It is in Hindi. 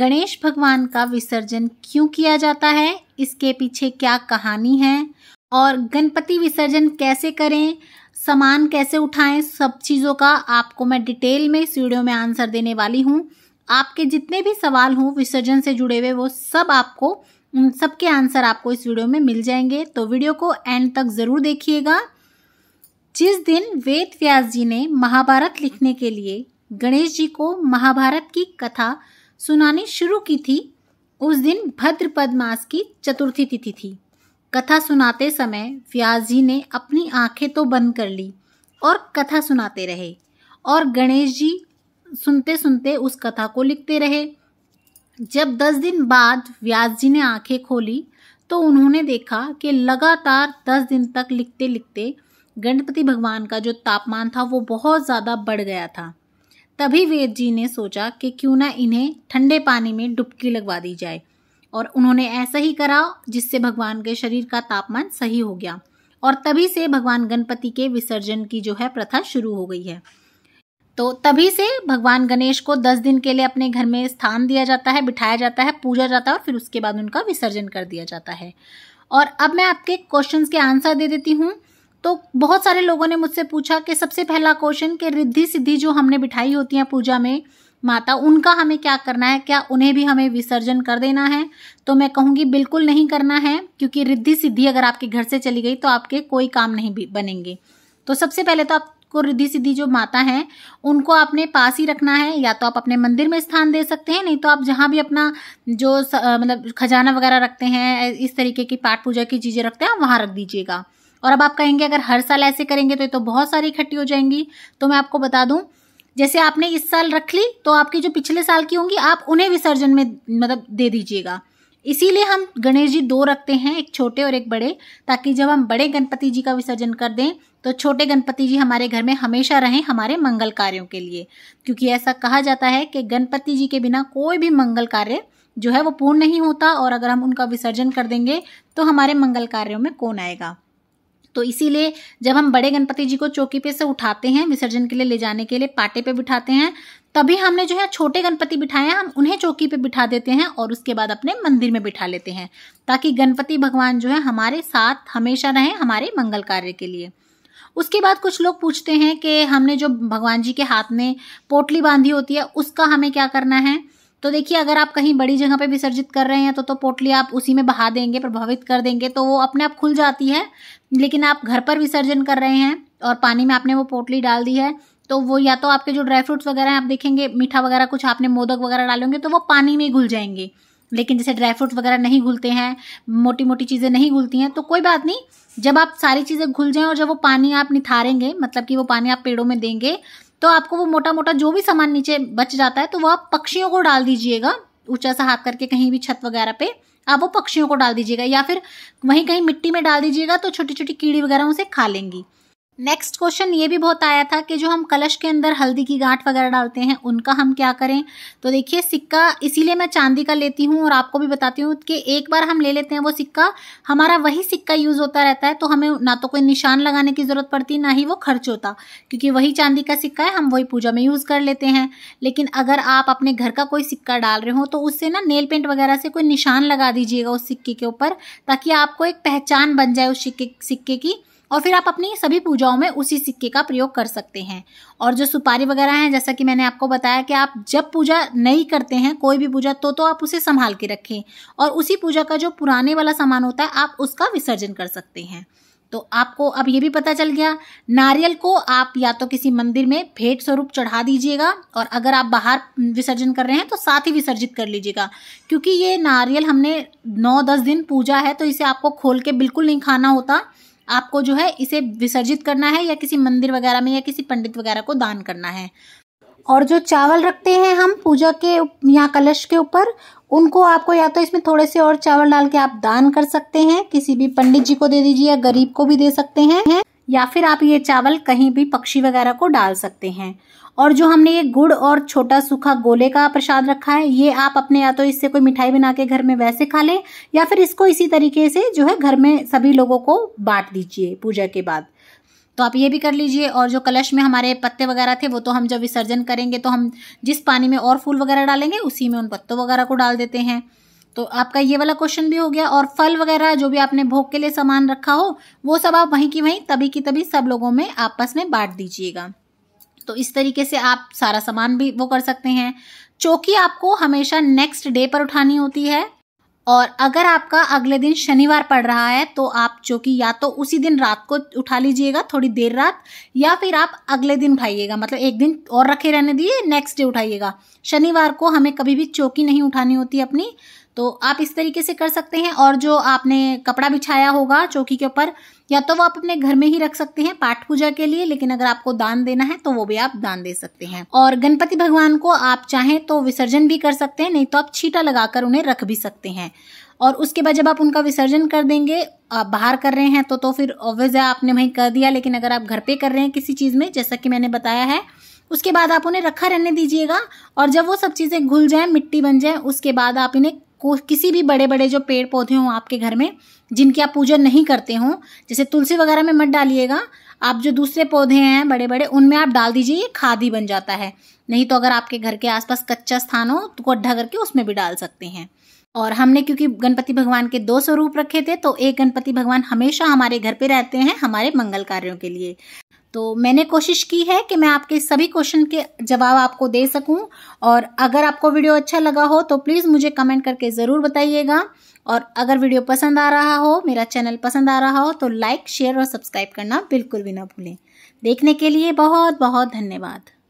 गणेश भगवान का विसर्जन क्यों किया जाता है इसके पीछे क्या कहानी है और गणपति विसर्जन कैसे करें सामान कैसे उठाएं सब चीज़ों का आपको मैं डिटेल में इस वीडियो में आंसर देने वाली हूँ आपके जितने भी सवाल हों विसर्जन से जुड़े हुए वो सब आपको उन सबके आंसर आपको इस वीडियो में मिल जाएंगे तो वीडियो को एंड तक ज़रूर देखिएगा जिस दिन वेद व्यास जी ने महाभारत लिखने के लिए गणेश जी को महाभारत की कथा सुनानी शुरू की थी उस दिन भद्रपद मास की चतुर्थी तिथि थी कथा सुनाते समय व्यास जी ने अपनी आंखें तो बंद कर ली और कथा सुनाते रहे और गणेश जी सुनते सुनते उस कथा को लिखते रहे जब दस दिन बाद व्यास जी ने आंखें खोली तो उन्होंने देखा कि लगातार दस दिन तक लिखते लिखते गणपति भगवान का जो तापमान था वो बहुत ज़्यादा बढ़ गया था तभी वेद जी ने सोचा कि क्यों ना इन्हें ठंडे पानी में डुबकी लगवा दी जाए और उन्होंने ऐसा ही करा जिससे भगवान के शरीर का तापमान सही हो गया और तभी से भगवान गणपति के विसर्जन की जो है प्रथा शुरू हो गई है तो तभी से भगवान गणेश को दस दिन के लिए अपने घर में स्थान दिया जाता है बिठाया जाता है पूजा जाता है और फिर उसके बाद उनका विसर्जन कर दिया जाता है और अब मैं आपके क्वेश्चंस के आंसर दे देती हूँ तो बहुत सारे लोगों ने मुझसे पूछा कि सबसे पहला क्वेश्चन कि रिद्धि सिद्धि जो हमने बिठाई होती हैं पूजा में माता उनका हमें क्या करना है क्या उन्हें भी हमें विसर्जन कर देना है तो मैं कहूँगी बिल्कुल नहीं करना है क्योंकि रिद्धि सिद्धि अगर आपके घर से चली गई तो आपके कोई काम नहीं बनेंगे तो सबसे पहले तो आपको रिद्धि सिद्धि जो माता हैं उनको आपने पास ही रखना है या तो आप अपने मंदिर में स्थान दे सकते हैं नहीं तो आप जहाँ भी अपना जो मतलब खजाना वगैरह रखते हैं इस तरीके की पाठ पूजा की चीज़ें रखते हैं वहाँ रख दीजिएगा और अब आप कहेंगे अगर हर साल ऐसे करेंगे तो ये तो बहुत सारी इकट्ठी हो जाएंगी तो मैं आपको बता दूं जैसे आपने इस साल रख ली तो आपकी जो पिछले साल की होंगी आप उन्हें विसर्जन में मतलब दे दीजिएगा इसीलिए हम गणेश जी दो रखते हैं एक छोटे और एक बड़े ताकि जब हम बड़े गणपति जी का विसर्जन कर दें तो छोटे गणपति जी हमारे घर में हमेशा रहें हमारे मंगल कार्यों के लिए क्योंकि ऐसा कहा जाता है कि गणपति जी के बिना कोई भी मंगल कार्य जो है वो पूर्ण नहीं होता और अगर हम उनका विसर्जन कर देंगे तो हमारे मंगल कार्यों में कौन आएगा तो इसीलिए जब हम बड़े गणपति जी को चौकी पे से उठाते हैं विसर्जन के लिए ले जाने के लिए पाटे पे बिठाते हैं तभी हमने जो है छोटे गणपति बिठाए हैं हम उन्हें चौकी पे बिठा देते हैं और उसके बाद अपने मंदिर में बिठा लेते हैं ताकि गणपति भगवान जो है हमारे साथ हमेशा रहें हमारे मंगल कार्य के लिए उसके बाद कुछ लोग पूछते हैं कि हमने जो भगवान जी के हाथ में पोटली बांधी होती है उसका हमें क्या करना है तो देखिए अगर आप कहीं बड़ी जगह पे विसर्जित कर रहे हैं तो तो पोटली आप उसी में बहा देंगे प्रभावित कर देंगे तो वो अपने आप खुल जाती है लेकिन आप घर पर विसर्जन कर रहे हैं और पानी में आपने वो पोटली डाल दी है तो वो या तो आपके जो ड्राई फ्रूट्स वगैरह हैं आप देखेंगे मीठा वगैरह कुछ आपने मोदक वगैरह डालेंगे तो वो पानी में ही घुल जाएंगे लेकिन जैसे ड्राई फ्रूट्स वगैरह नहीं घुलते हैं मोटी मोटी चीज़ें नहीं घुलती हैं तो कोई बात नहीं जब आप सारी चीज़ें घुल जाएं और जब वो पानी आप निथारेंगे मतलब कि वो पानी आप पेड़ों में देंगे तो आपको वो मोटा मोटा जो भी सामान नीचे बच जाता है तो वो आप पक्षियों को डाल दीजिएगा ऊंचा सा हाथ करके कहीं भी छत वगैरह पे आप वो पक्षियों को डाल दीजिएगा या फिर वहीं कहीं मिट्टी में डाल दीजिएगा तो छोटी छोटी कीड़ी वगैरह उसे खा लेंगी नेक्स्ट क्वेश्चन ये भी बहुत आया था कि जो हम कलश के अंदर हल्दी की गांठ वगैरह डालते हैं उनका हम क्या करें तो देखिए सिक्का इसीलिए मैं चांदी का लेती हूँ और आपको भी बताती हूँ कि एक बार हम ले लेते हैं वो सिक्का हमारा वही सिक्का यूज़ होता रहता है तो हमें ना तो कोई निशान लगाने की ज़रूरत पड़ती ना ही वो खर्च होता क्योंकि वही चांदी का सिक्का है हम वही पूजा में यूज़ कर लेते हैं लेकिन अगर आप अपने घर का कोई सिक्का डाल रहे हो तो उससे ना नेल पेंट वगैरह से कोई निशान लगा दीजिएगा उस सिक्के के ऊपर ताकि आपको एक पहचान बन जाए उस सिक्के सिक्के की और फिर आप अपनी सभी पूजाओं में उसी सिक्के का प्रयोग कर सकते हैं और जो सुपारी वगैरह हैं जैसा कि मैंने आपको बताया कि आप जब पूजा नहीं करते हैं कोई भी पूजा तो तो आप उसे संभाल के रखें और उसी पूजा का जो पुराने वाला सामान होता है आप उसका विसर्जन कर सकते हैं तो आपको अब ये भी पता चल गया नारियल को आप या तो किसी मंदिर में भेंट स्वरूप चढ़ा दीजिएगा और अगर आप बाहर विसर्जन कर रहे हैं तो साथ ही विसर्जित कर लीजिएगा क्योंकि ये नारियल हमने नौ दस दिन पूजा है तो इसे आपको खोल के बिल्कुल नहीं खाना होता आपको जो है इसे विसर्जित करना है या किसी मंदिर वगैरह में या किसी पंडित वगैरह को दान करना है और जो चावल रखते हैं हम पूजा के या कलश के ऊपर उनको आपको या तो इसमें थोड़े से और चावल डाल के आप दान कर सकते हैं किसी भी पंडित जी को दे दीजिए या गरीब को भी दे सकते हैं या फिर आप ये चावल कहीं भी पक्षी वगैरह को डाल सकते हैं और जो हमने ये गुड़ और छोटा सूखा गोले का प्रसाद रखा है ये आप अपने या तो इससे कोई मिठाई बना के घर में वैसे खा लें या फिर इसको इसी तरीके से जो है घर में सभी लोगों को बांट दीजिए पूजा के बाद तो आप ये भी कर लीजिए और जो कलश में हमारे पत्ते वगैरह थे वो तो हम जब विसर्जन करेंगे तो हम जिस पानी में और फूल वगैरह डालेंगे उसी में उन पत्तों वगैरह को डाल देते हैं तो आपका ये वाला क्वेश्चन भी हो गया और फल वगैरह जो भी आपने भोग के लिए सामान रखा हो वो सब आप वहीं की वहीं तभी की तभी सब लोगों में आपस में बांट दीजिएगा तो इस तरीके से आप सारा सामान भी वो कर सकते हैं चौकी आपको हमेशा नेक्स्ट डे पर उठानी होती है और अगर आपका अगले दिन शनिवार पड़ रहा है तो आप चौकी या तो उसी दिन रात को उठा लीजिएगा थोड़ी देर रात या फिर आप अगले दिन उठाइएगा मतलब एक दिन और रखे रहने दिए नेक्स्ट डे उठाइएगा शनिवार को हमें कभी भी चौकी नहीं उठानी होती अपनी तो आप इस तरीके से कर सकते हैं और जो आपने कपड़ा बिछाया होगा चौकी के ऊपर या तो वो आप अपने घर में ही रख सकते हैं पाठ पूजा के लिए लेकिन अगर आपको दान देना है तो वो भी आप दान दे सकते हैं और गणपति भगवान को आप चाहें तो विसर्जन भी कर सकते हैं नहीं तो आप छीटा लगाकर उन्हें रख भी सकते हैं और उसके बाद जब आप उनका विसर्जन कर देंगे आप बाहर कर रहे हैं तो तो फिर ऑब्वियस है आपने वहीं कर दिया लेकिन अगर आप घर पे कर रहे हैं किसी चीज़ में जैसा कि मैंने बताया है उसके बाद आप उन्हें रखा रहने दीजिएगा और जब वो सब चीज़ें घुल जाएं मिट्टी बन जाए उसके बाद आप इन्हें को किसी भी बड़े बड़े जो पेड़ पौधे हों आपके घर में जिनकी आप पूजन नहीं करते हों जैसे तुलसी वगैरह में मत डालिएगा आप जो दूसरे पौधे हैं बड़े बड़े उनमें आप डाल दीजिए ये खाद ही बन जाता है नहीं तो अगर आपके घर के आसपास कच्चा स्थान हो तो गड्ढा करके उसमें भी डाल सकते हैं और हमने क्योंकि गणपति भगवान के दो स्वरूप रखे थे तो एक गणपति भगवान हमेशा हमारे घर पे रहते हैं हमारे मंगल कार्यों के लिए तो मैंने कोशिश की है कि मैं आपके सभी क्वेश्चन के जवाब आपको दे सकूं और अगर आपको वीडियो अच्छा लगा हो तो प्लीज़ मुझे कमेंट करके ज़रूर बताइएगा और अगर वीडियो पसंद आ रहा हो मेरा चैनल पसंद आ रहा हो तो लाइक शेयर और सब्सक्राइब करना बिल्कुल भी ना भूलें देखने के लिए बहुत बहुत धन्यवाद